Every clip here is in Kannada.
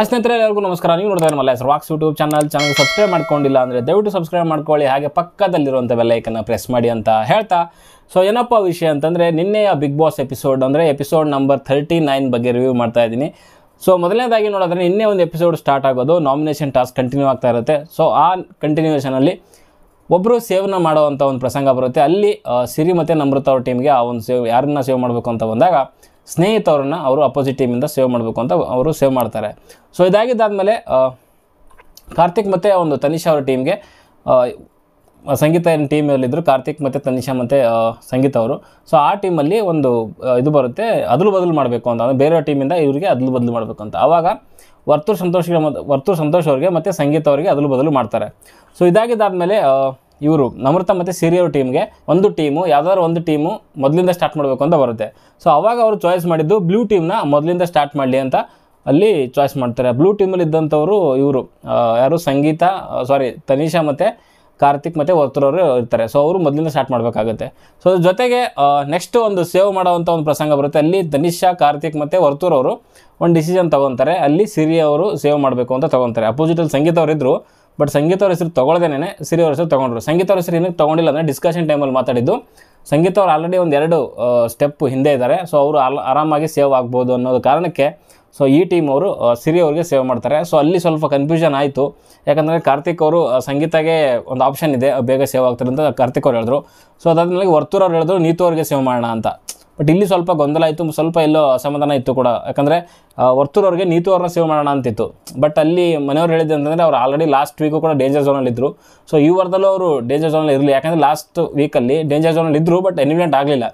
ಆ ಸ್ನೇಹಿತರೆ ಎಲ್ಲರಿಗೂ ನಮಸ್ಕಾರ ನೀವು ನೋಡ್ತಾ ಮಲ್ಲ ಹೆಸರು ವಾಕ್ಸ್ ಯೂಟ್ಯೂಬ್ ಚಾನಲ್ ಚಾನಲ್ ಸಬ್ಸ್ಕ್ರೈಬ್ ಮಾಡ್ಕೊಂಡಿಲ್ಲ ಅಂದರೆ ದಯವಿಟ್ಟು ಸಬ್ಸ್ಕ್ರೈಬ್ ಮಾಡ್ಕೊಳ್ಳಿ ಹಾಗೆ ಪಕ್ಕದಲ್ಲಿರುವಂಥ ಬೆಲ್ಲೈಕನ್ನು ಪ್ರೆಸ್ ಮಾಡಿ ಅಂತ ಹೇಳ್ತಾ ಸೊ ಏನಪ್ಪ ವಿಷಯ ಅಂತಂದರೆ ನಿನ್ನೆಯ ಬಿಗ್ ಬಾಸ್ ಎಪಿಸೋಡ್ ಅಂದರೆ ಎಪಿಸೋಡ್ ನಂಬರ್ ತರ್ಟಿ ನೈನ್ ಬಗ್ಗೆ ರಿವ್ಯೂ ಮಾಡ್ತಾ ಇದ್ದೀನಿ ಸೊ ಮೊದಲನೇದಾಗಿ ನೋಡೋದ್ರೆ ನಿನ್ನೆ ಒಂದು ಎಪಿಸೋಡ್ ಸ್ಟಾರ್ಟ್ ಆಗೋದು ನಾಮಿನೇಷನ್ ಟಾಸ್ಕ್ ಕಂಟಿನ್ಯೂ ಆಗ್ತಾ ಇರುತ್ತೆ ಸೊ ಆ ಕಂಟಿನ್ಯೂಷನಲ್ಲಿ ಒಬ್ಬರು ಸೇವ್ನ ಮಾಡುವಂಥ ಒಂದು ಪ್ರಸಂಗ ಬರುತ್ತೆ ಅಲ್ಲಿ ಸಿರಿ ಮತ್ತು ನಮೃತ ಅವ್ರ ಟೀಮ್ಗೆ ಆ ಒಂದು ಸೇವ್ ಯಾರನ್ನ ಸೇವ್ ಮಾಡಬೇಕು ಅಂತ ಬಂದಾಗ ಸ್ನೇಹಿತವ್ರನ್ನ ಅವರು ಅಪೋಸಿಟ್ ಟೀಮಿಂದ ಸೇವ್ ಮಾಡಬೇಕು ಅಂತ ಅವರು ಸೇವ್ ಮಾಡ್ತಾರೆ ಸೊ ಇದಾಗಿದ್ದಾದಮೇಲೆ ಕಾರ್ತಿಕ್ ಮತ್ತು ಒಂದು ತನಿಷಾ ಅವರ ಟೀಮ್ಗೆ ಸಂಗೀತ ಏನು ಟೀಮಲ್ಲಿದ್ದರು ಕಾರ್ತಿಕ್ ಮತ್ತು ತನಿಷಾ ಮತ್ತು ಸಂಗೀತ ಅವರು ಸೊ ಆ ಟೀಮಲ್ಲಿ ಒಂದು ಇದು ಬರುತ್ತೆ ಅದಲು ಬದಲು ಮಾಡಬೇಕು ಅಂತ ಅಂದರೆ ಬೇರೆ ಟೀಮಿಂದ ಇವರಿಗೆ ಅದಲು ಬದಲು ಮಾಡಬೇಕು ಅಂತ ಆವಾಗ ವರ್ತೂರ್ ಸಂತೋಷ್ ಮತ್ತು ವರ್ತೂರ್ ಸಂತೋಷ್ ಅವ್ರಿಗೆ ಮತ್ತು ಸಂಗೀತ ಅವರಿಗೆ ಅದಲು ಬದಲು ಮಾಡ್ತಾರೆ ಸೊ ಇದಾಗಿದ್ದಾದಮೇಲೆ ಇವರು ನಮ್ರತ ಮತ್ತು ಸಿರಿಯವ್ರ ಟೀಮ್ಗೆ ಒಂದು ಟೀಮು ಯಾವುದಾದ್ರು ಒಂದು ಟೀಮು ಮೊದಲಿಂದ ಸ್ಟಾರ್ಟ್ ಮಾಡಬೇಕು ಅಂತ ಬರುತ್ತೆ ಸೊ ಅವಾಗ ಅವರು ಚಾಯ್ಸ್ ಮಾಡಿದ್ದು ಬ್ಲೂ ಟೀಮ್ನ ಮೊದಲಿಂದ ಸ್ಟಾರ್ಟ್ ಮಾಡಲಿ ಅಂತ ಅಲ್ಲಿ ಚಾಯ್ಸ್ ಮಾಡ್ತಾರೆ ಬ್ಲೂ ಟೀಮಲ್ಲಿ ಇದ್ದಂಥವರು ಇವರು ಯಾರು ಸಂಗೀತ ಸಾರಿ ತನಿಷಾ ಮತ್ತು ಕಾರ್ತಿಕ್ ಮತ್ತು ಒತ್ತರವರು ಇರ್ತಾರೆ ಸೊ ಅವರು ಮೊದಲಿಂದ ಸ್ಟಾರ್ಟ್ ಮಾಡಬೇಕಾಗುತ್ತೆ ಸೊ ಜೊತೆಗೆ ನೆಕ್ಸ್ಟ್ ಒಂದು ಸೇವ್ ಮಾಡೋವಂಥ ಒಂದು ಪ್ರಸಂಗ ಬರುತ್ತೆ ಅಲ್ಲಿ ತನಿಷಾ ಕಾರ್ತಿಕ್ ಮತ್ತು ವರ್ತೂರವರು ಒಂದು ಡಿಸಿಷನ್ ತೊಗೊತಾರೆ ಅಲ್ಲಿ ಸಿರಿಯವರು ಅವರು ಸೇವ್ ಮಾಡಬೇಕು ಅಂತ ತೊಗೊತಾರೆ ಅಪೋಸಿಟಲ್ಲಿ ಸಂಗೀತ ಬಟ್ ಸಂಗೀತ ಹೆಸರು ತೊಗೊಳ್ದೇನೆ ಸಿರಿ ಅವ್ರ ಹೆಸರು ತೊಗೊಂಡ್ರು ಸಂಗೀತ ಹೆಸರು ಏನಕ್ಕೆ ತೊಗೊಂಡಿಲ್ಲ ಅಂದರೆ ಡಿಸ್ಕಷನ್ ಟೈಮಲ್ಲಿ ಮಾತಾಡಿದ್ದು ಸಂಗೀತ ಅವ್ರು ಆಲ್ರೆಡಿ ಒಂದೆರಡು ಸ್ಟೆಪ್ ಹಿಂದೆ ಇದ್ದಾರೆ ಸೊ ಅವರು ಅಲ್ ಆರಾಮಾಗಿ ಸೇವ್ ಆಗ್ಬೋದು ಅನ್ನೋದು ಕಾರಣಕ್ಕೆ ಸೊ ಈ ಟೀಮ್ ಅವರು ಸಿರಿ ಅವ್ರಿಗೆ ಸೇವ್ ಮಾಡ್ತಾರೆ ಸೊ ಅಲ್ಲಿ ಸ್ವಲ್ಪ ಕನ್ಫ್ಯೂಷನ್ ಆಯಿತು ಯಾಕಂದರೆ ಕಾರ್ತಿಕ್ ಅವರು ಸಂಗೀತಾಗೆ ಒಂದು ಆಪ್ಷನ್ ಇದೆ ಬೇಗ ಸೇವ್ ಆಗ್ತಾರೆ ಅಂತ ಕಾರ್ತಿಕ್ ಅವ್ರು ಹೇಳಿದ್ರು ಸೊ ಅದಾದ್ಮೇಲೆ ವರ್ತೂರ್ ಅವ್ರು ಹೇಳಿದ್ರು ನೀತು ಅವ್ರಿಗೆ ಸೇವ್ ಮಾಡೋಣ ಅಂತ ಬಟ್ ಇಲ್ಲಿ ಸ್ವಲ್ಪ ಗೊಂದಲ ಆಯಿತು ಸ್ವಲ್ಪ ಎಲ್ಲೋ ಅಸಮಾಧಾನ ಇತ್ತು ಕೂಡ ಯಾಕಂದರೆ ವರ್ತೂರವ್ರಿಗೆ ನೀತು ಅವ್ರನ್ನ ಸೇವ್ ಮಾಡೋಣ ಅಂತಿತ್ತು ಬಟ್ ಅಲ್ಲಿ ಮನೆಯವ್ರು ಹೇಳಿದ್ದು ಅಂತಂದರೆ ಅವ್ರು ಆಲ್ರೆಡಿ ಲಾಸ್ಟ್ ವೀಕು ಕೂಡ ಡೇಂಜರ್ ಇದ್ದರು ಸೊ ಈ ವಾರದಲ್ಲೂ ಅವರು ಡೇಂಜರ್ ಝೋನಲ್ಲಿ ಇರಲಿ ಯಾಕಂದರೆ ಲಾಸ್ಟ್ ವೀಕಲ್ಲಿ ಡೇಂಜರ್ ಝೋನಲ್ಲಿ ಇದ್ದರು ಬಟ್ ಎನಿವೆಂಟ್ ಆಗಲಿಲ್ಲ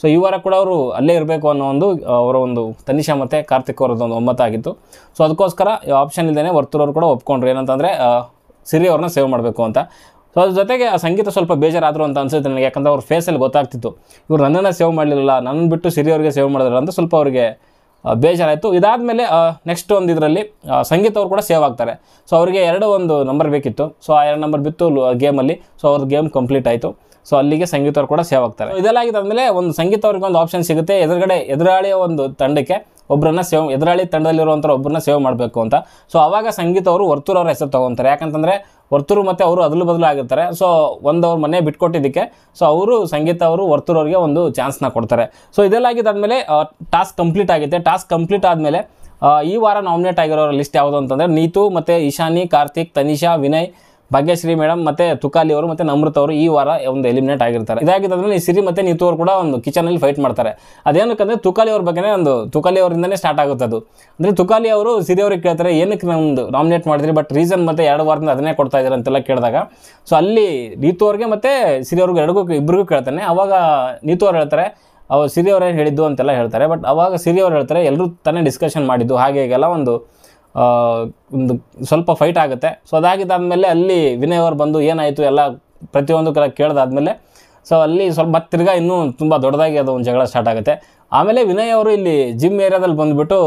ಸೊ ಈ ವಾರ ಕೂಡ ಅವರು ಅಲ್ಲೇ ಇರಬೇಕು ಅನ್ನೋ ಒಂದು ಅವರ ಒಂದು ತನಿಷಾ ಮತ್ತು ಕಾರ್ತಿಕ್ ಅವರದ್ದು ಒಂದು ಒಮ್ಮತ್ತಾಗಿತ್ತು ಸೊ ಅದಕ್ಕೋಸ್ಕರ ಆಪ್ಷನ್ ಇಲ್ಲದೇ ವರ್ತೂರವ್ರು ಕೂಡ ಒಪ್ಕೊಂಡ್ರು ಏನಂತಂದರೆ ಸಿರಿ ಅವ್ರನ್ನ ಸೇವ್ ಮಾಡಬೇಕು ಅಂತ ಸೊ ಅದ್ರ ಜೊತೆಗೆ ಆ ಸಂಗೀತ ಸ್ವಲ್ಪ ಬೇಜಾರಾದರು ಅಂತ ಅನಿಸುತ್ತೆ ನನಗೆ ಯಾಕಂದರೆ ಅವ್ರ ಫೇಸಲ್ಲಿ ಗೊತ್ತಾಗ್ತಿತ್ತು ಇವ್ರು ನನ್ನನ್ನು ಸೇವ್ ಮಾಡಲಿಲ್ಲ ನನ್ನ ಬಿಟ್ಟು ಸಿರಿಯವ್ರಿಗೆ ಸೇವ್ ಮಾಡಿದ್ರು ಅಂತ ಸ್ವಲ್ಪ ಅವರಿಗೆ ಬೇಜಾರಾಯಿತು ಇದಾದಮೇಲೆ ನೆಕ್ಸ್ಟ್ ಒಂದು ಇದರಲ್ಲಿ ಸಂಗೀತ ಕೂಡ ಸೇವ್ ಆಗ್ತಾರೆ ಸೊ ಅವರಿಗೆ ಎರಡು ಒಂದು ನಂಬರ್ ಬೇಕಿತ್ತು ಸೊ ಆ ಎರಡು ನಂಬರ್ ಬಿತ್ತು ಗೇಮಲ್ಲಿ ಸೊ ಅವ್ರದ್ದು ಗೇಮ್ ಕಂಪ್ಲೀಟ್ ಆಯಿತು ಸೊ ಅಲ್ಲಿಗೆ ಸಂಗೀತ ಅವರು ಕೂಡ ಸೇವ್ ಆಗ್ತಾರೆ ಇದೆಲ್ಲ ಮೇಲೆ ಒಂದು ಸಂಗೀತ ಅವ್ರಿಗೆ ಒಂದು ಆಪ್ಷನ್ ಸಿಗುತ್ತೆ ಎದುರುಗಡೆ ಎದುರಾಳಿಯ ಒಂದು ತಂಡಕ್ಕೆ ಒಬ್ಬರನ್ನ ಸೇವ್ ಎದುರಾಳಿ ತಂಡದಲ್ಲಿರುವಂಥ ಒಬ್ಬರನ್ನ ಸೇವ್ ಮಾಡಬೇಕು ಅಂತ ಸೊ ಆವಾಗ ಸಂಗೀತ ಅವರು ವರ್ತೂರವ್ರ ಹೆಸರು ತೊಗೊತಾರೆ ಯಾಕಂತಂದರೆ ವರ್ತೂರು ಮತ್ತು ಅವರು ಅದಲು ಬದಲು ಆಗಿರ್ತಾರೆ ಸೊ ಒಂದು ಅವ್ರ ಮನೆ ಬಿಟ್ಕೊಟ್ಟಿದ್ದಕ್ಕೆ ಸೊ ಅವರು ಸಂಗೀತ ಅವರು ಅವರಿಗೆ ಒಂದು ಚಾನ್ಸ್ನ ಕೊಡ್ತಾರೆ ಸೊ ಇದೆಲ್ಲ ಆಗಿದ್ದಾದಮೇಲೆ ಟಾಸ್ಕ್ ಕಂಪ್ಲೀಟ್ ಆಗುತ್ತೆ ಟಾಸ್ಕ್ ಕಂಪ್ಲೀಟ್ ಆದಮೇಲೆ ಈ ವಾರ ನಾಮಿನೇಟ್ ಆಗಿರೋ ಲಿಸ್ಟ್ ಯಾವುದು ಅಂತಂದರೆ ನೀತು ಮತ್ತು ಇಶಾನಿ ಕಾರ್ತಿಕ್ ತನಿಷಾ ವಿನಯ್ ಭಾಗ್ಯಶ್ರೀ ಮೇಡಮ್ ಮತ್ತೆ ತುಕಾಲಿ ಅವರು ಮತ್ತೆ ನಮೃತ ಅವರು ಈ ವಾರ ಒಂದು ಎಲಿಮಿನೇಟ್ ಆಗಿರ್ತಾರೆ ಇದಾಗಿದ್ದಾದ್ಮೇಲೆ ಈ ಸಿರಿ ಮತ್ತೆ ನೀತು ಅವರು ಕೂಡ ಒಂದು ಕಿಚನ್ ಅಲ್ಲಿ ಫೈಟ್ ಮಾಡ್ತಾರೆ ಅದೇನಕ್ಕೆ ತುಕಾಲಿ ಅವ್ರ ಬಗ್ಗೆ ಒಂದು ತುಕಾಲಿ ಅವರಿಂದನೇ ಸ್ಟಾರ್ಟ್ ಆಗುತ್ತೆ ಅದು ಅಂದ್ರೆ ತುಕಾಲಿ ಅವರು ಸಿರಿ ಅವ್ರಿಗೆ ಕೇಳ್ತಾರೆ ಏನಕ್ಕೆ ನಮ್ದು ನಾಮಿನೇಟ್ ಮಾಡಿದ್ರಿ ಬಟ್ ರೀಸನ್ ಮತ್ತೆ ಎರಡು ವಾರದಿಂದ ಅದನ್ನೇ ಕೊಡ್ತಾ ಇದ್ದಾರೆ ಅಂತೆಲ್ಲ ಕೇಳಿದಾಗ ಸೊ ಅಲ್ಲಿ ನೀತು ಅವ್ರಿಗೆ ಮತ್ತೆ ಸಿರಿ ಅವ್ರಿಗೆ ಎರಡಿಗೂ ಇಬ್ಬರಿಗೂ ಕೇಳ್ತಾನೆ ಅವಾಗ ನೀತು ಅವ್ರು ಹೇಳ್ತಾರೆ ಅವ್ರು ಸಿರಿ ಅವ್ರೇನು ಹೇಳಿದ್ದು ಅಂತೆಲ್ಲ ಹೇಳ್ತಾರೆ ಬಟ್ ಅವಾಗ ಸಿರಿ ಅವ್ರು ಹೇಳ್ತಾರೆ ಎಲ್ಲರೂ ತಾನೇ ಡಿಸ್ಕಷನ್ ಮಾಡಿದ್ದು ಹಾಗೆ ಹೀಗೆಲ್ಲ ಒಂದು ಒಂದು ಸ್ವಲ್ಪ ಫೈಟ್ ಆಗುತ್ತೆ ಸೊ ಅದಾಗಿದ್ದಾದಮೇಲೆ ಅಲ್ಲಿ ವಿನಯ್ ಅವರು ಬಂದು ಏನಾಯಿತು ಎಲ್ಲ ಪ್ರತಿಯೊಂದು ಕೆಲ ಕೇಳಿದಾದ್ಮೇಲೆ ಸೊ ಅಲ್ಲಿ ಸ್ವಲ್ಪ ಮತ್ತೆ ತಿರ್ಗಾ ಇನ್ನೂ ತುಂಬ ದೊಡ್ಡದಾಗಿ ಅದು ಒಂದು ಜಗಳ ಸ್ಟಾರ್ಟ್ ಆಗುತ್ತೆ ಆಮೇಲೆ ವಿನಯ್ ಅವರು ಇಲ್ಲಿ ಜಿಮ್ ಏರಿಯಾದಲ್ಲಿ ಬಂದುಬಿಟ್ಟು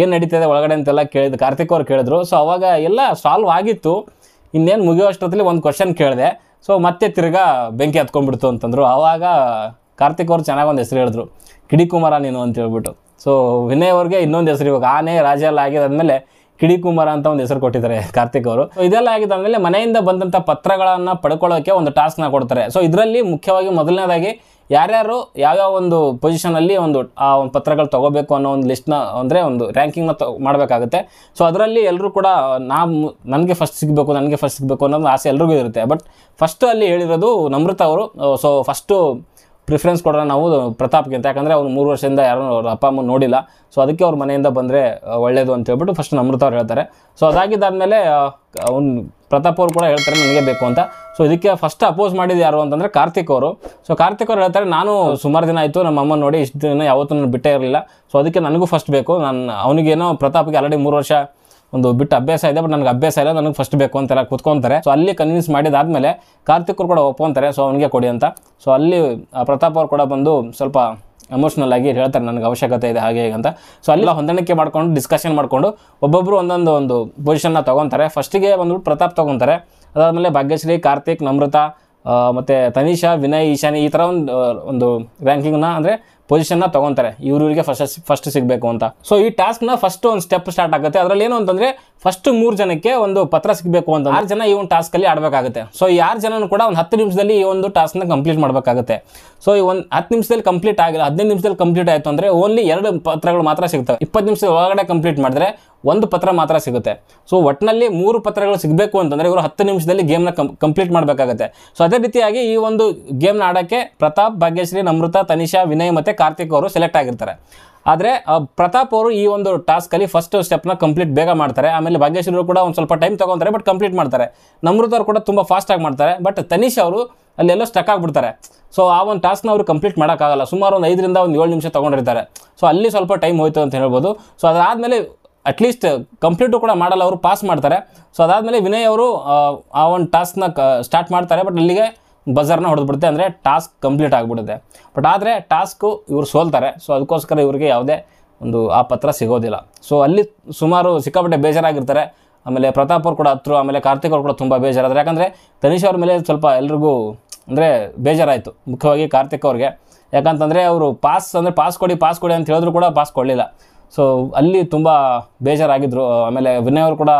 ಏನು ನಡೀತದೆ ಒಳಗಡೆ ಅಂತೆಲ್ಲ ಕೇಳಿದ್ರು ಕಾರ್ತಿಕ್ ಅವರು ಕೇಳಿದ್ರು ಸೊ ಅವಾಗ ಎಲ್ಲ ಸಾಲ್ವ್ ಆಗಿತ್ತು ಇನ್ನೇನು ಅಷ್ಟೊತ್ತಲ್ಲಿ ಒಂದು ಕ್ವಶನ್ ಕೇಳಿದೆ ಸೊ ಮತ್ತೆ ತಿರ್ಗಾ ಬೆಂಕಿ ಹತ್ಕೊಂಡ್ಬಿಡ್ತು ಅಂತಂದರು ಆವಾಗ ಕಾರ್ತಿಕ್ ಅವರು ಚೆನ್ನಾಗಿ ಒಂದು ಹೆಸರು ಹೇಳಿದ್ರು ಕಿಡಿ ಕುಮಾರ ನೀನು ಅಂತ ಹೇಳ್ಬಿಟ್ಟು ಸೊ ವಿನಯ್ ಅವ್ರಿಗೆ ಇನ್ನೊಂದು ಹೆಸರು ಇವಾಗ ಆನೆ ರಾಜ ಎಲ್ಲ ಆಗಿದಾದ್ಮೇಲೆ ಕಿಡಿಕುಮಾರ ಅಂತ ಒಂದು ಹೆಸರು ಕೊಟ್ಟಿದ್ದಾರೆ ಕಾರ್ತಿಕ್ ಅವರು ಸೊ ಇದೆಲ್ಲ ಆಗಿದ್ದಾದ್ಮೇಲೆ ಮನೆಯಿಂದ ಬಂದಂಥ ಪತ್ರಗಳನ್ನು ಪಡ್ಕೊಳ್ಳೋಕ್ಕೆ ಒಂದು ಟಾಸ್ಕ್ನ ಕೊಡ್ತಾರೆ ಸೊ ಇದರಲ್ಲಿ ಮುಖ್ಯವಾಗಿ ಮೊದಲನೇದಾಗಿ ಯಾರ್ಯಾರು ಯಾವ್ಯಾವ ಒಂದು ಪೊಸಿಷನಲ್ಲಿ ಒಂದು ಆ ಒಂದು ಪತ್ರಗಳು ತಗೋಬೇಕು ಅನ್ನೋ ಒಂದು ಲಿಸ್ಟ್ನ ಅಂದರೆ ಒಂದು ರ್ಯಾಂಕಿಂಗ್ನ ತೊ ಮಾಡಬೇಕಾಗುತ್ತೆ ಸೊ ಅದರಲ್ಲಿ ಎಲ್ಲರೂ ಕೂಡ ನಾ ನನಗೆ ಫಸ್ಟ್ ಸಿಗಬೇಕು ನನಗೆ ಫಸ್ಟ್ ಸಿಗಬೇಕು ಅನ್ನೋದು ಆಸೆ ಎಲ್ರಿಗೂ ಇರುತ್ತೆ ಬಟ್ ಫಸ್ಟು ಅಲ್ಲಿ ಹೇಳಿರೋದು ನಮೃತ ಅವರು ಸೊ ಫಸ್ಟು ಪ್ರಿಫರೆನ್ಸ್ ಕೊಡೋಣ ನಾವು ಪ್ರತಾಪ್ಗೆ ಅಂತ ಯಾಕಂದರೆ ಅವ್ನು ಮೂರು ವರ್ಷದಿಂದ ಯಾರೂ ಅವ್ರ ಅಪ್ಪ ಅಮ್ಮ ನೋಡಿಲ್ಲ ಸೊ ಅದಕ್ಕೆ ಅವ್ರ ಮನೆಯಿಂದ ಬಂದರೆ ಒಳ್ಳೆಯದು ಅಂತ ಹೇಳ್ಬಿಟ್ಟು ಫಸ್ಟ್ ನಮೃತ ಅವ್ರು ಹೇಳ್ತಾರೆ ಸೊ ಅದಾಗಿದ್ದಾದಮೇಲೆ ಅವ್ನು ಪ್ರತಾಪ್ ಅವರು ಕೂಡ ಹೇಳ್ತಾರೆ ನನಗೆ ಬೇಕು ಅಂತ ಸೊ ಇದಕ್ಕೆ ಫಸ್ಟ್ ಅಪೋಸ್ ಮಾಡಿದ್ದು ಯಾರು ಅಂತಂದರೆ ಕಾರ್ತಿಕ್ ಅವರು ಸೊ ಕಾರ್ತಿಕ್ ಅವರು ಹೇಳ್ತಾರೆ ನಾನು ಸುಮಾರು ದಿನ ಆಯಿತು ನಮ್ಮ ಅಮ್ಮ ನೋಡಿ ಇಷ್ಟು ದಿನ ಯಾವತ್ತೂ ನಾನು ಬಿಟ್ಟೇ ಇರಲಿಲ್ಲ ಸೊ ಅದಕ್ಕೆ ನನಗೂ ಫಸ್ಟ್ ಬೇಕು ನಾನು ಅವನಿಗೇನೋ ಪ್ರತಾಪ್ಗೆ ಆಲ್ರೆಡಿ ಮೂರು ವರ್ಷ ಒಂದು ಬಿಟ್ಟು ಅಭ್ಯಾಸ ಇದೆ ಬಟ್ ನನಗೆ ಅಭ್ಯಾಸ ಇಲ್ಲ ನನಗೆ ಫಸ್ಟ್ ಬೇಕು ಅಂತೆಲ್ಲ ಕೂತ್ಕೊಂತಾರೆ ಸೊ ಅಲ್ಲಿ ಕನ್ವಿನ್ಸ್ ಮಾಡಿದಾದಮೇಲೆ ಕಾರ್ತಿಕ್ ಕೂಡ ಒಪ್ಕೊಂತಾರೆ ಸೊ ಅವನಿಗೆ ಕೊಡಿ ಅಂತ ಸೊ ಅಲ್ಲಿ ಪ್ರತಾಪ್ ಅವ್ರು ಕೂಡ ಬಂದು ಸ್ವಲ್ಪ ಎಮೋಷ್ನಲ್ ಆಗಿ ಹೇಳ್ತಾರೆ ನನಗೆ ಅವಶ್ಯಕತೆ ಇದೆ ಹಾಗೆ ಅಂತ ಸೊ ಅಲ್ಲಿ ಹೊಂದಾಣಿಕೆ ಮಾಡ್ಕೊಂಡು ಡಿಸ್ಕಷನ್ ಮಾಡಿಕೊಂಡು ಒಬ್ಬೊಬ್ಬರು ಒಂದೊಂದು ಒಂದು ಪೊಸಿಷನ್ನ ತೊಗೊತಾರೆ ಫಸ್ಟಿಗೆ ಬಂದ್ಬಿಟ್ಟು ಪ್ರತಾಪ್ ತೊಗೊತಾರೆ ಅದಾದಮೇಲೆ ಭಾಗ್ಯಶ್ರೀ ಕಾರ್ತಿಕ್ ನಮ್ರತಾ ಮತ್ತು ತನಿಷಾ ವಿನಯ್ ಈಶಾನಿ ಈ ಥರ ಒಂದು ಒಂದು ರ್ಯಾಂಕಿಂಗ್ನ ಅಂದರೆ ಪೊಸಿಷನ್ನ ತೊಗೊತಾರೆ ಇವ್ರಿಗೆ ಫಸ್ಟ್ ಫಸ್ಟ್ ಸಿಗಬೇಕು ಅಂತ ಸೊ ಈ ಟಾಸ್ಕ್ನ ಫಸ್ಟ್ ಒಂದು ಸ್ಟೆಪ್ ಸ್ಟಾರ್ಟ್ ಆಗುತ್ತೆ ಅದರಲ್ಲಿ ಏನು ಅಂತಂದರೆ ಫಸ್ಟ್ ಮೂರು ಜನಕ್ಕೆ ಒಂದು ಪತ್ರ ಸಿಗಬೇಕು ಅಂತ ಆರು ಜನ ಈ ಒಂದು ಟಾಸ್ಕಲ್ಲಿ ಆಡಬೇಕಾಗುತ್ತೆ ಸೊ ಈ ಆರು ಜನನೂ ಕೂಡ ಒಂದು ಹತ್ತು ನಿಮಿಷದಲ್ಲಿ ಈ ಒಂದು ಟಾಸ್ಕ್ನ ಕಂಪ್ಲೀಟ್ ಮಾಡಬೇಕಾಗುತ್ತೆ ಸೊ ಈ ಒಂದು ಹತ್ತು ನಿಮಿಷದಲ್ಲಿ ಕಂಪ್ಲೀಟ್ ಆಗಿಲ್ಲ ಹದಿನೈದು ನಿಮಿಷದಲ್ಲಿ ಕಂಪ್ಲೀಟ್ ಆಯಿತು ಅಂದರೆ ಓನ್ಲಿ ಎರಡು ಪತ್ರಗಳು ಮಾತ್ರ ಸಿಗ್ತವೆ ಇಪ್ಪತ್ತು ನಿಮಿಷದ ಒಳಗಡೆ ಕಂಪ್ಲೀಟ್ ಮಾಡಿದ್ರೆ ಒಂದು ಪತ್ರ ಮಾತ್ರ ಸಿಗುತ್ತೆ ಸೊ ಒಟ್ಟಿನಲ್ಲಿ ಮೂರು ಪತ್ರಗಳು ಸಿಗಬೇಕು ಅಂತಂದರೆ ಇವರು ಹತ್ತು ನಿಮಿಷದಲ್ಲಿ ಗೇಮ್ನ ಕಂಪ್ಲೀಟ್ ಮಾಡಬೇಕಾಗುತ್ತೆ ಸೊ ಅದೇ ರೀತಿಯಾಗಿ ಈ ಒಂದು ಗೇಮ್ನ ಆಡೋಕ್ಕೆ ಪ್ರತಾಪ್ ಭಾಗ್ಯಶ್ರೀ ನಮೃತ ತನಿಷಾ ವಿನಯ್ ಮತ್ತು ಕಾರ್ತಿಕ್ ಅವರು ಸೆಲೆಕ್ಟ್ ಆಗಿರ್ತಾರೆ ಆದರೆ ಪ್ರತಾಪ್ ಅವರು ಈ ಒಂದು ಟಾಸ್ಕಲ್ಲಿ ಫಸ್ಟ್ ಸ್ಟೆಪ್ನ ಕಂಪ್ಲೀಟ್ ಬೇಗ ಮಾಡ್ತಾರೆ ಆಮೇಲೆ ಭಾಗ್ಯಶ್ರೀ ಕೂಡ ಒಂದು ಸ್ವಲ್ಪ ಟೈಮ್ ತೊಗೊತಾರೆ ಬಟ್ ಕಂಪ್ಲೀಟ್ ಮಾಡ್ತಾರೆ ನಮೃತ ಅವರು ಕೂಡ ತುಂಬ ಫಾಸ್ಟಾಗಿ ಮಾಡ್ತಾರೆ ಬಟ್ ತನಿಷ್ ಅವರು ಅಲ್ಲೆಲ್ಲೋ ಸ್ಟಕ್ ಆಗಿಬಿಡ್ತಾರೆ ಸೊ ಆ ಒಂದು ಟಾಸ್ಕ್ನ ಅವರು ಕಂಪ್ಲೀಟ್ ಮಾಡೋಕ್ಕಾಗಲ್ಲ ಸುಮಾರು ಒಂದು ಐದರಿಂದ ಒಂದು ಏಳು ನಿಮಿಷ ತೊಗೊಂಡಿರ್ತಾರೆ ಸೊ ಅಲ್ಲಿ ಸ್ವಲ್ಪ ಟೈಮ್ ಹೋಯಿತು ಅಂತ ಹೇಳ್ಬೋದು ಸೊ ಅದಾದಮೇಲೆ ಅಟ್ಲೀಸ್ಟ್ ಕಂಪ್ಲೀಟು uh, ಕೂಡ ಮಾಡಲ್ಲ ಅವರು ಪಾಸ್ ಮಾಡ್ತಾರೆ ಸೊ ಅದಾದಮೇಲೆ ವಿನಯ್ ಅವರು ಆ ಒಂದು ಟಾಸ್ಕ್ನ ಕ ಸ್ಟಾರ್ಟ್ ಮಾಡ್ತಾರೆ ಬಟ್ ಅಲ್ಲಿಗೆ ಬಜಾರ್ನ ಹೊಡೆದ್ಬಿಡುತ್ತೆ ಅಂದರೆ ಟಾಸ್ಕ್ ಕಂಪ್ಲೀಟ್ ಆಗಿಬಿಡುತ್ತೆ ಬಟ್ ಆದರೆ ಟಾಸ್ಕು ಇವರು ಸೋಲ್ತಾರೆ ಸೊ ಅದಕ್ಕೋಸ್ಕರ ಇವರಿಗೆ ಯಾವುದೇ ಒಂದು ಆ ಪತ್ರ ಸಿಗೋದಿಲ್ಲ ಸೊ ಅಲ್ಲಿ ಸುಮಾರು ಸಿಕ್ಕಾಪಟ್ಟೆ ಬೇಜಾರಾಗಿರ್ತಾರೆ ಆಮೇಲೆ ಪ್ರತಾಪ್ ಅವರು ಕೂಡ ಹತ್ರ ಆಮೇಲೆ ಕಾರ್ತಿಕ್ ಅವರು ಕೂಡ ತುಂಬ ಬೇಜಾರಾದರೆ ಯಾಕಂದರೆ ತನಿಷ್ ಅವ್ರ ಮೇಲೆ ಸ್ವಲ್ಪ ಎಲ್ರಿಗೂ ಅಂದರೆ ಬೇಜಾರಾಯಿತು ಮುಖ್ಯವಾಗಿ ಕಾರ್ತಿಕ್ ಅವ್ರಿಗೆ ಯಾಕಂತಂದರೆ ಅವರು ಪಾಸ್ ಅಂದರೆ ಪಾಸ್ ಕೊಡಿ ಪಾಸ್ ಕೊಡಿ ಅಂತ ಹೇಳಿದ್ರು ಕೂಡ ಪಾಸ್ ಕೊಡಲಿಲ್ಲ ಸೊ ಅಲ್ಲಿ ತುಂಬ ಬೇಜಾರಾಗಿದ್ದರು ಆಮೇಲೆ ವಿನಯ್ ಅವರು ಕೂಡ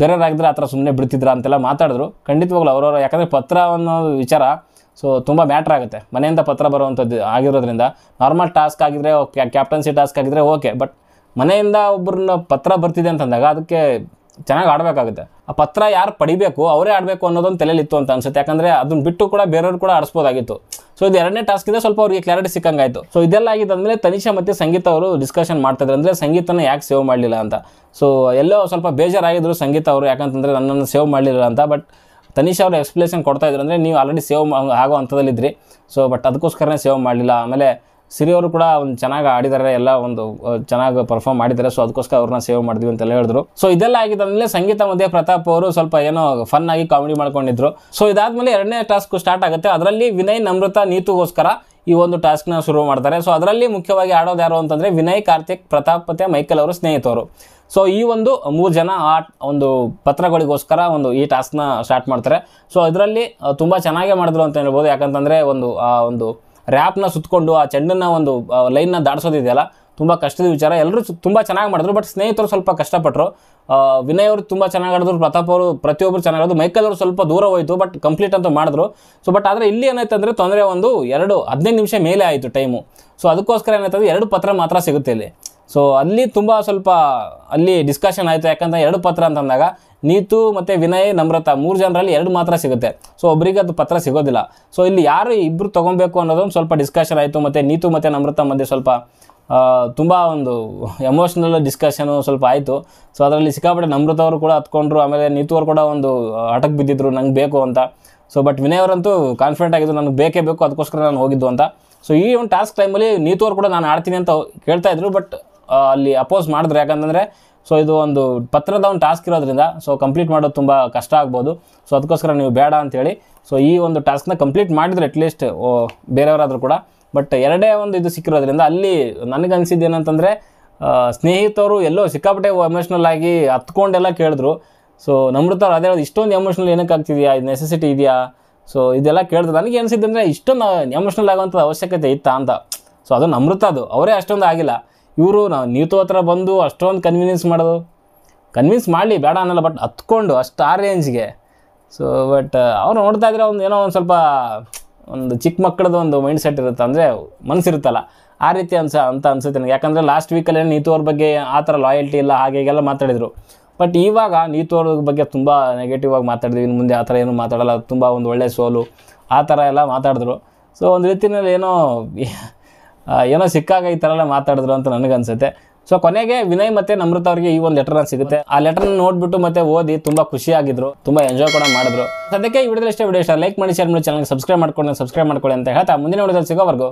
ಬೇರೆಯವರಾಗಿದ್ದರೆ ಆ ಥರ ಸುಮ್ಮನೆ ಬಿಡ್ತಿದ್ರ ಅಂತೆಲ್ಲ ಮಾತಾಡಿದ್ರು ಖಂಡಿತವಾಗ್ಲೂ ಅವರವರ ಯಾಕಂದರೆ ಪತ್ರ ಅನ್ನೋ ವಿಚಾರ ಸೊ ತುಂಬ ಮ್ಯಾಟ್ರ್ ಆಗುತ್ತೆ ಮನೆಯಿಂದ ಪತ್ರ ಬರುವಂಥದ್ದು ಆಗಿರೋದ್ರಿಂದ ನಾರ್ಮಲ್ ಟಾಸ್ಕ್ ಆಗಿದ್ದರೆ ಕ್ಯಾಪ್ಟನ್ಸಿ ಟಾಸ್ಕ್ ಆಗಿದ್ದರೆ ಓಕೆ ಬಟ್ ಮನೆಯಿಂದ ಒಬ್ಬರನ್ನ ಪತ್ರ ಬರ್ತಿದೆ ಅಂತಂದಾಗ ಅದಕ್ಕೆ ಚೆನ್ನಾಗಿ ಆಡಬೇಕಾಗುತ್ತೆ ಆ ಪತ್ರ ಯಾರು ಪಡಿಬೇಕು ಅವರೇ ಆಡಬೇಕು ಅನ್ನೋದೊಂದು ತಲೆಯಲ್ಲಿ ಇತ್ತು ಅಂತ ಅನ್ಸುತ್ತೆ ಯಾಕಂದರೆ ಅದನ್ನ ಬಿಟ್ಟು ಕೂಡ ಬೇರೆಯವ್ರು ಕೂಡ ಆಡಿಸ್ಬೋದಾಗಿತ್ತು ಸೊ ಇದು ಎರಡನೇ ಟಾಸ್ಕ್ ಇದೆ ಸ್ವಲ್ಪ ಅವರಿಗೆ ಕ್ಲಾರಿಟಿ ಸಿಕ್ಕಂಗಾಯಿತು ಸೊ ಇದೆಲ್ಲ ಆಗಿದ್ದಾದಮೇಲೆ ತನಿಷಾ ಮತ್ತು ಸಂಗೀತ ಅವರು ಡಿಸ್ಕಷನ್ ಮಾಡ್ತಿದ್ರು ಅಂದರೆ ಸಂಗೀತನ ಯಾಕೆ ಸೇವ್ ಮಾಡಲಿಲ್ಲ ಅಂತ ಸೊ ಎಲ್ಲೋ ಸ್ವಲ್ಪ ಬೇಜಾರಾಗಿದ್ದರು ಸಂಗೀತ ಅವರು ಯಾಕಂತಂದರೆ ನನ್ನನ್ನು ಸೇವ್ ಮಾಡಲಿಲ್ಲ ಅಂತ ಬಟ್ ತನಿಷಾ ಅವರು ಎಕ್ಸ್ಪ್ಲೇಷನ್ ಕೊಡ್ತಾ ಇದ್ರು ಅಂದರೆ ನೀವು ಆಲ್ರೆಡಿ ಸೇವ್ ಆಗೋ ಹಂತದಲ್ಲಿದ್ದಿರಿ ಸೊ ಬಟ್ ಅದಕ್ಕೋಸ್ಕರನೇ ಸೇವ್ ಮಾಡಲಿಲ್ಲ ಆಮೇಲೆ ಸಿರಿಯವರು ಕೂಡ ಒಂದು ಚೆನ್ನಾಗಿ ಆಡಿದ್ದಾರೆ ಎಲ್ಲ ಒಂದು ಚೆನ್ನಾಗಿ ಪರ್ಫಾರ್ಮ್ ಮಾಡಿದ್ದಾರೆ ಸೊ ಅದಕ್ಕೋಸ್ಕರ ಅವ್ರನ್ನ ಸೇವ್ ಮಾಡಿದ್ವಿ ಅಂತೆಲ್ಲ ಹೇಳಿದ್ರು ಸೊ ಇದೆಲ್ಲ ಆಗಿದ್ದಾದ್ಮೇಲೆ ಸಂಗೀತ ಮಧ್ಯೆ ಪ್ರತಾಪ್ ಅವರು ಸ್ವಲ್ಪ ಏನೋ ಫನ್ ಆಗಿ ಕಾಮಿಡಿ ಮಾಡ್ಕೊಂಡಿದ್ರು ಸೊ ಇದಾದ್ಮೇಲೆ ಎರಡನೇ ಟಾಸ್ಕ್ ಸ್ಟಾರ್ಟ್ ಆಗುತ್ತೆ ಅದರಲ್ಲಿ ವಿನಯ್ ನಮೃತ ನೀತುಗೋಸ್ಕರ ಈ ಒಂದು ಟಾಸ್ಕ್ನ ಶುರು ಮಾಡ್ತಾರೆ ಸೊ ಅದರಲ್ಲಿ ಮುಖ್ಯವಾಗಿ ಆಡೋದು ಯಾರು ಅಂತಂದರೆ ವಿನಯ್ ಕಾರ್ತಿಕ್ ಪ್ರತಾಪ್ ಮತ್ತು ಮೈಕಲ್ ಅವರು ಸ್ನೇಹಿತರು ಸೊ ಈ ಒಂದು ಮೂರು ಜನ ಆ ಒಂದು ಪತ್ರಗಳಿಗೋಸ್ಕರ ಒಂದು ಈ ಟಾಸ್ಕ್ನ ಸ್ಟಾರ್ಟ್ ಮಾಡ್ತಾರೆ ಸೊ ಅದರಲ್ಲಿ ತುಂಬ ಚೆನ್ನಾಗೇ ಮಾಡಿದ್ರು ಅಂತ ಹೇಳ್ಬೋದು ಯಾಕಂತಂದರೆ ಒಂದು ಆ ಒಂದು ರ್ಯಾಪ್ನ ಸುತ್ತಕೊಂಡು ಆ ಚೆಂಡನ್ನು ಒಂದು ಲೈನ್ನ ದಾಡಿಸೋದಿದೆಯಲ್ಲ ತುಂಬ ಕಷ್ಟದ ವಿಚಾರ ಎಲ್ಲರೂ ತುಂಬ ಚೆನ್ನಾಗಿ ಮಾಡಿದ್ರು ಬಟ್ ಸ್ನೇಹಿತರು ಸ್ವಲ್ಪ ಕಷ್ಟಪಟ್ಟರು ವಿನಯ್ ಅವರು ತುಂಬ ಚೆನ್ನಾಗಿ ಆಡಿದ್ರು ಪ್ರತಾಪ್ ಅವರು ಪ್ರತಿಯೊಬ್ಬರು ಚೆನ್ನಾಗಿ ಆಡಿದ್ರು ಮೈಕಲ್ ಅವರು ಸ್ವಲ್ಪ ದೂರ ಹೋಯಿತು ಬಟ್ ಕಂಪ್ಲೀಟ್ ಅಂತ ಮಾಡಿದ್ರು ಸೊ ಬಟ್ ಆದರೆ ಇಲ್ಲಿ ಏನಾಯ್ತು ಅಂದರೆ ತೊಂದರೆ ಒಂದು ಎರಡು ಹದಿನೈದು ನಿಮಿಷ ಮೇಲೆ ಆಯಿತು ಟೈಮು ಸೊ ಅದಕ್ಕೋಸ್ಕರ ಏನಾಯ್ತದೆ ಎರಡು ಪತ್ರ ಮಾತ್ರ ಸಿಗುತ್ತೆ ಇಲ್ಲಿ ಸೊ ಅಲ್ಲಿ ತುಂಬ ಸ್ವಲ್ಪ ಅಲ್ಲಿ ಡಿಸ್ಕಷನ್ ಆಯಿತು ಯಾಕಂದರೆ ಎರಡು ಪತ್ರ ಅಂತಂದಾಗ ನೀತು ಮತ್ತು ವಿನಯ್ ನಮ್ರತ ಮೂರು ಜನರಲ್ಲಿ ಎರಡು ಮಾತ್ರ ಸಿಗುತ್ತೆ ಸೊ ಒಬ್ರಿಗೆ ಅದು ಪತ್ರ ಸಿಗೋದಿಲ್ಲ ಸೊ ಇಲ್ಲಿ ಯಾರು ಇಬ್ಬರು ತೊಗೊಬೇಕು ಅನ್ನೋದೊಂದು ಸ್ವಲ್ಪ ಡಿಸ್ಕಷನ್ ಆಯಿತು ಮತ್ತು ನೀತು ಮತ್ತು ನಮ್ರತ ಮಧ್ಯೆ ಸ್ವಲ್ಪ ತುಂಬ ಒಂದು ಎಮೋಷ್ನಲ್ ಡಿಸ್ಕಷನು ಸ್ವಲ್ಪ ಆಯಿತು ಸೊ ಅದರಲ್ಲಿ ಸಿಕ್ಕಾಪಟ್ಟೆ ನಮ್ರತ ಅವರು ಕೂಡ ಹತ್ಕೊಂಡ್ರು ಆಮೇಲೆ ನೀತು ಅವರು ಕೂಡ ಒಂದು ಆಟಕ್ಕೆ ಬಿದ್ದಿದ್ರು ನಂಗೆ ಬೇಕು ಅಂತ ಸೊ ಬಟ್ ವಿನಯ್ ಅವರಂತೂ ಕಾನ್ಫಿಡೆಂಟ್ ಆಗಿದ್ದು ನನಗೆ ಬೇಕೇ ಬೇಕು ಅದಕ್ಕೋಸ್ಕರ ನಾನು ಹೋಗಿದ್ದು ಅಂತ ಸೊ ಈ ಒಂದು ಟಾಸ್ಕ್ ಟೈಮಲ್ಲಿ ನೀತು ಅವರು ಕೂಡ ನಾನು ಆಡ್ತೀನಿ ಅಂತ ಕೇಳ್ತಾಯಿದ್ರು ಬಟ್ ಅಲ್ಲಿ ಅಪೋಸ್ ಮಾಡಿದ್ರು ಯಾಕಂತಂದರೆ ಸೊ ಇದು ಒಂದು ಪತ್ರದ ಒಂದು ಟಾಸ್ಕ್ ಇರೋದ್ರಿಂದ ಸೊ ಕಂಪ್ಲೀಟ್ ಮಾಡೋದು ತುಂಬ ಕಷ್ಟ ಆಗ್ಬೋದು ಸೊ ಅದಕ್ಕೋಸ್ಕರ ನೀವು ಬೇಡ ಅಂತೇಳಿ ಸೊ ಈ ಒಂದು ಟಾಸ್ಕ್ನ ಕಂಪ್ಲೀಟ್ ಮಾಡಿದರೆ ಅಟ್ಲೀಸ್ಟ್ ಬೇರೆಯವರಾದರೂ ಕೂಡ ಬಟ್ ಎರಡೇ ಒಂದು ಇದು ಸಿಕ್ಕಿರೋದ್ರಿಂದ ಅಲ್ಲಿ ನನಗೆ ಅನಿಸಿದ್ದು ಏನಂತಂದರೆ ಸ್ನೇಹಿತರು ಎಲ್ಲೋ ಸಿಕ್ಕಾಪಟ್ಟೆ ಎಮೋಷ್ನಲ್ ಆಗಿ ಹತ್ಕೊಂಡೆಲ್ಲ ಕೇಳಿದ್ರು ಸೊ ನಮೃತವ್ರು ಅದೇ ಇಷ್ಟೊಂದು ಎಮೋಷ್ನಲ್ ಏನಕ್ಕೆ ಆಗ್ತಿದೆಯಾ ಇದು ನೆಸೆಸಿಟಿ ಇದೆಯಾ ಸೊ ಇದೆಲ್ಲ ಕೇಳಿದ್ರು ನನಗೆ ಅನಿಸಿದ್ದಂದರೆ ಇಷ್ಟೊಂದು ಎಮೋಷ್ನಲ್ ಆಗುವಂಥ ಅವಶ್ಯಕತೆ ಇತ್ತ ಅಂತ ಸೊ ಅದು ನಮೃತ ಅದು ಅವರೇ ಅಷ್ಟೊಂದು ಆಗಿಲ್ಲ ಇವರು ನಾವು ನೀತು ಹತ್ರ ಬಂದು ಅಷ್ಟೊಂದು ಕನ್ವಿನಿಯನ್ಸ್ ಮಾಡೋದು ಕನ್ವಿನ್ಸ್ ಮಾಡಲಿ ಬೇಡ ಅನ್ನೋಲ್ಲ ಬಟ್ ಹತ್ಕೊಂಡು ಅಷ್ಟು ಆ ರೇಂಜ್ಗೆ ಸೊ ಬಟ್ ಅವ್ರು ನೋಡ್ತಾ ಇದ್ರೆ ಒಂದು ಏನೋ ಒಂದು ಸ್ವಲ್ಪ ಒಂದು ಚಿಕ್ಕ ಮಕ್ಕಳದ ಒಂದು ಮೈಂಡ್ ಸೆಟ್ ಇರುತ್ತೆ ಅಂದರೆ ಮನಸ್ಸಿರುತ್ತಲ್ಲ ಆ ರೀತಿ ಅನ್ಸ ಅಂತ ಅನ್ಸುತ್ತೆ ನನಗೆ ಯಾಕಂದರೆ ಲಾಸ್ಟ್ ವೀಕಲ್ಲಿ ನೀತು ಬಗ್ಗೆ ಆ ಥರ ಲಾಯಲ್ಟಿ ಇಲ್ಲ ಹಾಗೆ ಹೀಗೆಲ್ಲ ಮಾತಾಡಿದರು ಬಟ್ ಇವಾಗ ನೀತು ಅವ್ರ ಬಗ್ಗೆ ತುಂಬ ನೆಗೆಟಿವ್ ಆಗಿ ಮಾತಾಡಿದ್ವಿ ಇನ್ನು ಮುಂದೆ ಆ ಥರ ಏನು ಮಾತಾಡಲ್ಲ ತುಂಬ ಒಂದು ಒಳ್ಳೆಯ ಸೋಲು ಆ ಥರ ಎಲ್ಲ ಮಾತಾಡಿದ್ರು ಸೊ ಒಂದು ರೀತಿಯಲ್ಲಿ ಏನೋ ಏನೋ ಸಿಕ್ಕಾಗ ಈ ಥರ ಎಲ್ಲ ಮಾತಾಡಿದ್ರು ಅಂತ ನನಗನ್ಸುತ್ತೆ ಸೊ ಕೊನೆಗೆ ವಿನಯ್ ಮತ್ತೆ ನಮೃತ ಅವರಿಗೆ ಈ ಒಂದು ಲೆಟರ್ನ ಸಿಗುತ್ತೆ ಆ ಲೆಟರ್ನ ನೋಡ್ಬಿಟ್ಟು ಮತ್ತೆ ಓದಿ ತುಂಬ ಖುಷಿಯಾಗಿದ್ರು ತುಂಬಾ ಎಂಜಾಯ್ ಕೂಡ ಮಾಡಿದ್ರು ಅದಕ್ಕೆ ಈ ವಿಡಿಯೋದಲ್ಲಿ ಇಷ್ಟ ವಿಡಿಯೋ ಇಷ್ಟ ಲೈಕ್ ಮಾಡಿ ಶೇರ್ ಮಾಡಿ ಚಾನಲ್ಗೆ ಸಬ್ಸ್ಕ್ರೈಬ್ ಮಾಡ್ಕೊಂಡು ಸಬ್ಸ್ಕ್ರೈಬ್ ಮಾಡ್ಕೊಳ್ಳಿ ಅಂತ ಹೇಳ್ತಾ ಮುಂದಿನ ವಿಡಿಯೋದಲ್ಲಿ ಸಿಗೋವರೆಗೂ